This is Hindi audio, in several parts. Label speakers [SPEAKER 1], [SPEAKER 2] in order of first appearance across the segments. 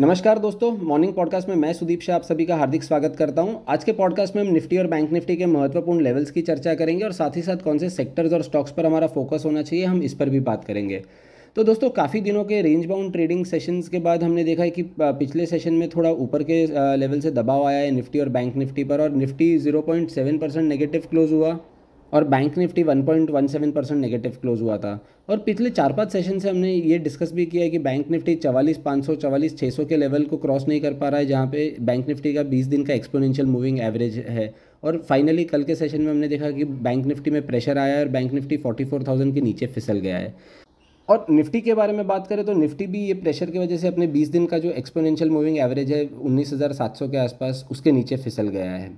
[SPEAKER 1] नमस्कार दोस्तों मॉर्निंग पॉडकास्ट में मैं सुदीप शाह आप सभी का हार्दिक स्वागत करता हूं आज के पॉडकास्ट में हम निफ्टी और बैंक निफ्टी के महत्वपूर्ण लेवल्स की चर्चा करेंगे और साथ ही साथ कौन से सेक्टर्स और स्टॉक्स पर हमारा फोकस होना चाहिए हम इस पर भी बात करेंगे तो दोस्तों काफ़ी दिनों के रेंज बाउंड ट्रेडिंग सेशंस के बाद हमने देखा है कि पिछले सेशन में थोड़ा ऊपर के लेवल से दबाव आया है निफ्टी और बैंक निफ्टी पर और निफ्टी 0.7 परसेंट नेगेटिव क्लोज हुआ और bank Nifty 1.17 percent negative close हुआ था और पिछले चार पांच सेशन से हमने ये डिस्कस भी किया है कि बैंक निफ्टी चवालीस पाँच सौ चवालीस छः सौ के लेवल को क्रॉस नहीं कर पा रहा है जहाँ पे बैंक निफ्टी का बीस दिन का एक्सपोनेंशियल मूविंग एवरेज है और फाइनली कल के सेशन में हमने देखा कि बैंक निफ्टी में प्रेशर आया और बैंक निफ्टी फोर्टी के नीचे फिसल गया है और निफ्टी के बारे में बात करें तो निफ्टी भी ये प्रेशर की वजह से अपने 20 दिन का जो एक्सपोनेंशियल मूविंग एवरेज है 19,700 के आसपास उसके नीचे फिसल गया है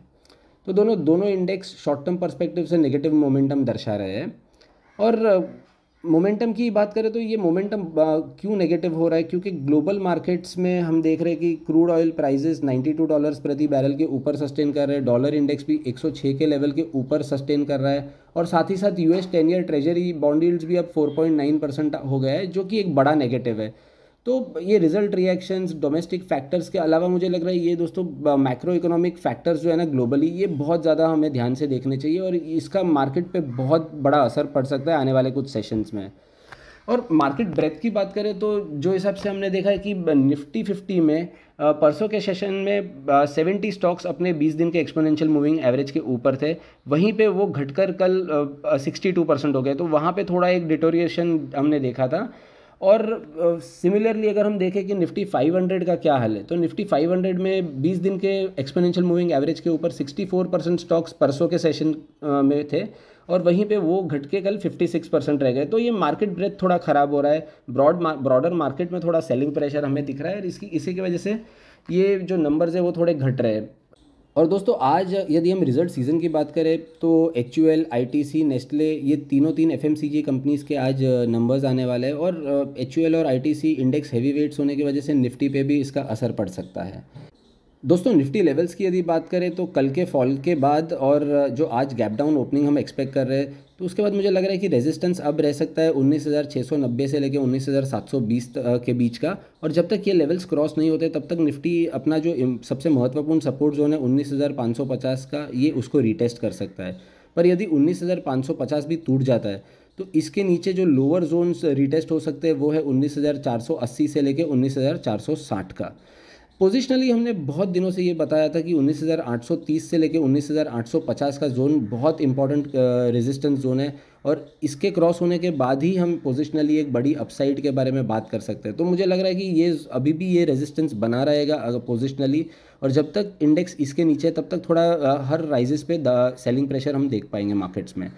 [SPEAKER 1] तो दोनों दोनों इंडेक्स शॉर्ट टर्म परस्पेक्टिव से नेगेटिव मोमेंटम दर्शा रहे हैं और मोमेंटम uh, की बात करें तो ये मोमेंटम uh, क्यों नेगेटिव हो रहा है क्योंकि ग्लोबल मार्केट्स में हम देख रहे हैं कि क्रूड ऑयल प्राइजेस 92 डॉलर्स प्रति बैरल के ऊपर सस्टेन कर रहे हैं डॉलर इंडेक्स भी 106 के लेवल के ऊपर सस्टेन कर रहा है और साथ ही साथ US ten year treasury bond yields भी अब 4.9 परसेंट हो गया है जो कि एक बड़ा नेगेटिव है तो ये रिजल्ट रिएक्शंस डोमेस्टिक फैक्टर्स के अलावा मुझे लग रहा है ये दोस्तों मैक्रो इकोनॉमिक फैक्टर्स जो है ना ग्लोबली ये बहुत ज़्यादा हमें ध्यान से देखने चाहिए और इसका मार्केट पे बहुत बड़ा असर पड़ सकता है आने वाले कुछ सेशंस में और मार्केट ब्रेथ की बात करें तो जो हिसाब से हमने देखा है कि निफ्टी फिफ्टी में परसों के सेशन में सेवेंटी स्टॉक्स अपने बीस दिन के एक्सपोनेंशियल मूविंग एवरेज के ऊपर थे वहीं पे वो घटकर कल सिक्सटी टू परसेंट हो गए तो वहाँ पे थोड़ा एक डिटोरिएशन हमने देखा था और सिमिलरली uh, अगर हम देखें कि निफ्टी 500 का क्या हाल है तो निफ्टी 500 में 20 दिन के एक्सपोनेंशियल मूविंग एवरेज के ऊपर 64 परसेंट स्टॉक्स परसों के सेशन uh, में थे और वहीं पे वो घट के कल 56 परसेंट रह गए तो ये मार्केट ब्रेथ थोड़ा ख़राब हो रहा है ब्रॉड ब्रॉडर मार्केट में थोड़ा सेलिंग प्रेशर हमें दिख रहा है और इसकी इसी की वजह से ये जो नंबर्स है वो थोड़े घट रहे हैं और दोस्तों आज यदि हम रिजल्ट सीज़न की बात करें तो H U L I T C Nestle ये तीनों तीन F M C G companies के आज नंबर्स आने वाले हैं और एच यू एल और I T C index heavy weights होने की वजह से निफ्टी पे भी इसका असर पड़ सकता है दोस्तों निफ्टी लेवल्स की यदि बात करें तो कल के फॉल के बाद और जो आज गैप डाउन ओपनिंग हम एक्सपेक्ट कर रहे हैं तो उसके बाद मुझे लग रहा है कि रेजिस्टेंस अब रह सकता है 19,690 से लेकर 19,720 के बीच का और जब तक ये लेवल्स क्रॉस नहीं होते तब तक निफ्टी अपना जो सबसे महत्वपूर्ण सपोर्ट जोन है उन्नीस का ये उसको रिटेस्ट कर सकता है पर यदि उन्नीस भी टूट जाता है तो इसके नीचे जो लोअर जोन रिटेस्ट हो सकते हैं वो है उन्नीस से लेकर उन्नीस का पोजिशनली हमने बहुत दिनों से ये बताया था कि 19,830 से लेकर 19,850 का जोन बहुत इंपॉर्टेंट रेजिस्टेंस जोन है और इसके क्रॉस होने के बाद ही हम पोजिशनली एक बड़ी अपसाइड के बारे में बात कर सकते हैं तो मुझे लग रहा है कि ये अभी भी ये रेजिस्टेंस बना रहेगा अगर पोजिशनली और जब तक इंडेक्स इसके नीचे तब तक थोड़ा हर राइजेस पे सेलिंग प्रेशर हम देख पाएंगे मार्केट्स में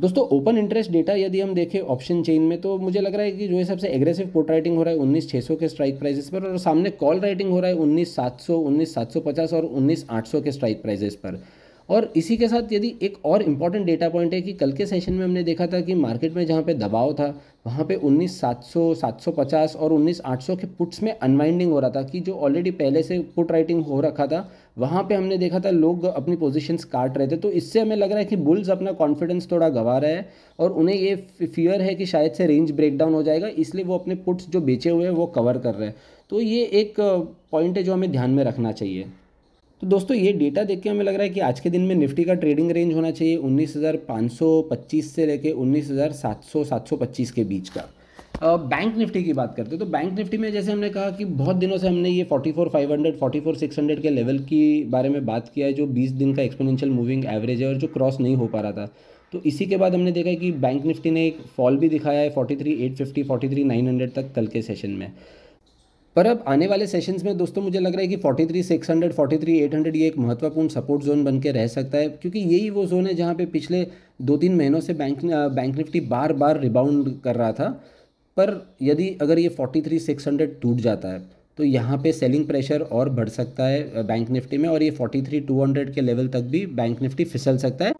[SPEAKER 1] दोस्तों ओपन इंटरेस्ट डेटा यदि हम देखें ऑप्शन चेन में तो मुझे लग रहा है कि जो है सबसे एग्रेसिव पोट राइटिंग हो रहा है उन्नीस छः सौ के स्ट्राइक प्राइजेस पर और सामने कॉल राइटिंग हो रहा है उन्नीस सात सौ उन्नीस सात सौ पचास और उन्नीस आठ सौ के स्ट्राइक प्राइजेस पर और इसी के साथ यदि एक और इम्पॉर्टेंट डेटा पॉइंट है कि कल के सेशन में हमने देखा था कि मार्केट में जहाँ पे दबाव था वहाँ पे 19700, 750 और 19800 के पुट्स में अनवाइंडिंग हो रहा था कि जो ऑलरेडी पहले से पुट राइटिंग हो रखा था वहाँ पे हमने देखा था लोग अपनी पोजीशंस काट रहे थे तो इससे हमें लग रहा है कि बुल्स अपना कॉन्फिडेंस थोड़ा गवा रहा है और उन्हें ये फियर है कि शायद से रेंज ब्रेकडाउन हो जाएगा इसलिए वो अपने पुट्स जो बेचे हुए हैं वो कवर कर रहे हैं तो ये एक पॉइंट है जो हमें ध्यान में रखना चाहिए तो दोस्तों ये डेटा देख के हमें लग रहा है कि आज के दिन में निफ्टी का ट्रेडिंग रेंज होना चाहिए 19,525 से लेके 19,700 725 के बीच का बैंक निफ्टी की बात करते हैं तो बैंक निफ्टी में जैसे हमने कहा कि बहुत दिनों से हमने ये 44,500, 44,600 के लेवल की बारे में बात किया है जो 20 दिन का एक्सपोनेंशियल मूविंग एवरेज है और जो क्रॉस नहीं हो पा रहा था तो इसी के बाद हमने देखा कि बैंक निफ्टी ने एक फॉल भी दिखाया है फोर्टी थ्री तक कल के सेशन में पर अब आने वाले सेशंस में दोस्तों मुझे लग रहा है कि 43,600, 43,800 ये एक महत्वपूर्ण सपोर्ट जोन बन के रह सकता है क्योंकि यही वो जोन है जहाँ पे पिछले दो तीन महीनों से बैंक बैंक निफ्टी बार बार रिबाउंड कर रहा था पर यदि अगर ये 43,600 टूट जाता है तो यहाँ पे सेलिंग प्रेशर और बढ़ सकता है बैंक निफ्टी में और ये 43,200 के लेवल तक भी बैंक निफ्टी फिसल सकता है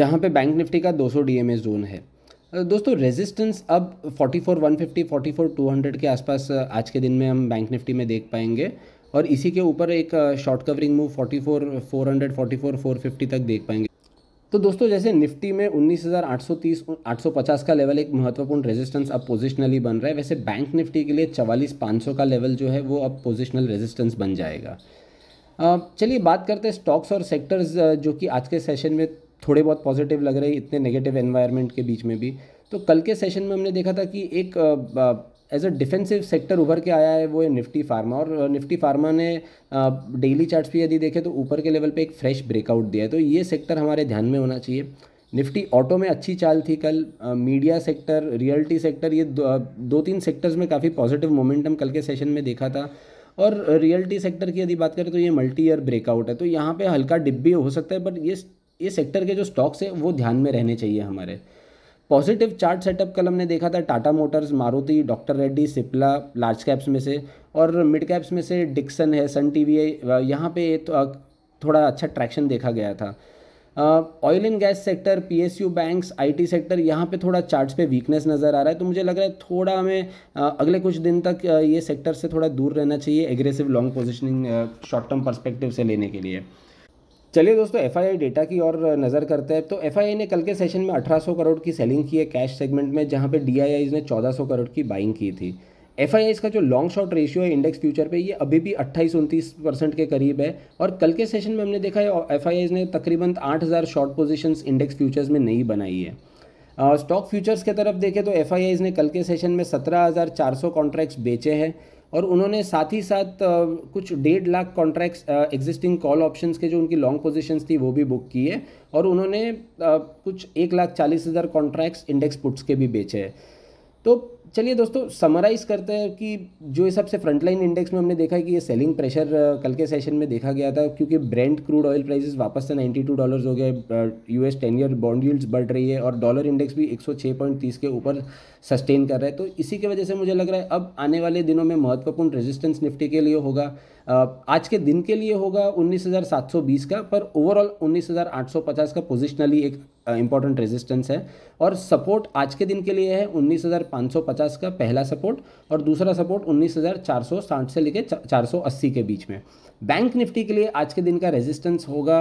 [SPEAKER 1] जहाँ पे बैंक निफ्टी का 200 सौ जोन है दोस्तों रेजिस्टेंस अब 44150 44200 के आसपास आज के दिन में हम बैंक निफ्टी में देख पाएंगे और इसी के ऊपर एक short covering move 44 four four तक देख पाएंगे तो दोस्तों जैसे निफ्टी में 19,830 850 का लेवल एक महत्वपूर्ण रेजिस्टेंस अब पोजिशनली बन रहा है वैसे बैंक निफ्टी के लिए चवालीस का लेवल जो है वो अब पोजिशनल रेजिस्टेंस बन जाएगा चलिए बात करते हैं स्टॉक्स और सेक्टर्स जो कि आज के सेशन में थोड़े बहुत पॉजिटिव लग रहे इतने नेगेटिव एनवायरनमेंट के बीच में भी तो कल के सेशन में हमने देखा था कि एक एज अ डिफेंसिव सेक्टर उभर के आया है वो है निफ्टी फार्मा और निफ्टी फार्मा ने डेली चार्ट पर यदि देखे तो ऊपर के लेवल पे एक फ्रेश ब्रेकआउट दिया है तो ये सेक्टर हमारे ध्यान में होना चाहिए निफ्टी ऑटो में अच्छी चाल थी कल मीडिया सेक्टर रियल्टी सेक्टर ये दो, दो तीन सेक्टर्स में काफ़ी पॉजिटिव मोमेंटम कल के सेशन में देखा था और रियल्टी सेक्टर की यदि बात करें तो ये मल्टी ईयर ब्रेकआउट है तो यहाँ पे हल्का डिप भी हो सकता है बट ये ये सेक्टर के जो स्टॉक्स हैं वो ध्यान में रहने चाहिए हमारे पॉजिटिव चार्ट सेटअप कल हमने देखा था Tata Motors Maruti doctor Reddy Cipla large caps में से और मिड कैप्स में से डिक्सन है सन टी वी यहाँ पे तो थोड़ा अच्छा ट्रैक्शन देखा गया था oil and gas sector P S U banks I T sector यहाँ पे थोड़ा चार्ट्स पे वीकनेस नज़र आ रहा है तो मुझे लग रहा है थोड़ा हमें अगले कुछ दिन तक ये सेक्टर से थोड़ा दूर रहना चाहिए aggressive long positioning short term perspective से लेने के लिए चलिए दोस्तों एफ डेटा की और नज़र करते हैं तो एफ ने कल के सेशन में 1800 करोड़ की सेलिंग की है कैश सेगमेंट में जहां पे डी ने 1400 करोड़ की बाइंग की थी एफ का जो लॉन्ग शॉर्ट रेशियो है इंडेक्स फ्यूचर पे ये अभी भी अट्ठाईस उनतीस परसेंट के करीब है और कल के सेशन में हमने देखा है एफ ने तकरीबन हज़ार शॉर्ट पोजिशन इंडेक्स फ्यूचर्स में नहीं बनाई है स्टॉक फ्यूचर्स की तरफ देखें तो एफ ने कल के सेशन में सौ कॉन्ट्रैक्ट्स बेचे हैं और उन्होंने साथ ही साथ कुछ डेढ़ lakh contracts existing call options के जो उनकी लॉन्ग पोजीशंस थी वो भी बुक की है और उन्होंने कुछ एक लाख चालीस हज़ार कॉन्ट्रैक्ट्स इंडेक्स पुट्स के भी बेचे हैं तो चलिए दोस्तों समराइज़ करते हैं कि जो हिसाब से फ्रंटलाइन इंडेक्स में हमने देखा है कि ये सेलिंग प्रेशर कल के सेशन में देखा गया था क्योंकि ब्रेंड क्रूड ऑयल प्राइसेस वापस से 92 डॉलर्स हो गए US ten year bond yields बढ़ रही है और डॉलर इंडेक्स भी 106.30 के ऊपर सस्टेन कर रहा है तो इसी की वजह से मुझे लग रहा है अब आने वाले दिनों में महत्वपूर्ण रेजिस्टेंस निफ्टी के लिए होगा आज के दिन के लिए होगा 19,720 का पर ओवरऑल 19,850 का पोजिशनली एक इम्पॉर्टेंट रेजिस्टेंस है और सपोर्ट आज के दिन के लिए है 19,550 का पहला सपोर्ट और दूसरा सपोर्ट 19,460 से लेके 480 के बीच में बैंक निफ्टी के लिए आज के दिन का रेजिस्टेंस होगा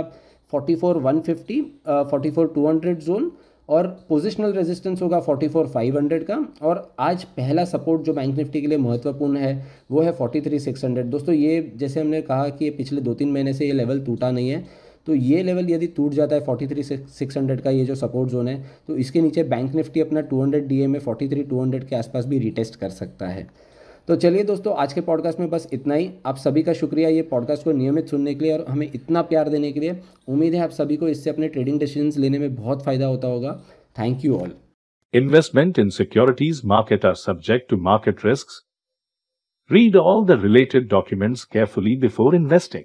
[SPEAKER 1] 44,150, 44,200 जोन और पोजिशनल रेजिस्टेंस होगा 44,500 का और आज पहला सपोर्ट जो बैंक निफ्टी के लिए महत्वपूर्ण है वो है 43,600 दोस्तों ये जैसे हमने कहा कि ये पिछले दो तीन महीने से ये लेवल टूटा नहीं है तो ये लेवल यदि टूट जाता है 43,600 का ये जो सपोर्ट जोन है तो इसके नीचे बैंक निफ्टी अपना 200 डीए में 43,200 के आसपास भी रिटेस्ट कर सकता है तो चलिए दोस्तों आज के पॉडकास्ट में बस इतना ही आप सभी का शुक्रिया ये पॉडकास्ट को नियमित सुनने के लिए और हमें इतना प्यार देने के लिए उम्मीद है आप सभी को इससे अपने ट्रेडिंग डिसीजन लेने में बहुत फायदा होता होगा thank you all investment in securities market are subject to market risk read all the related documents carefully before investing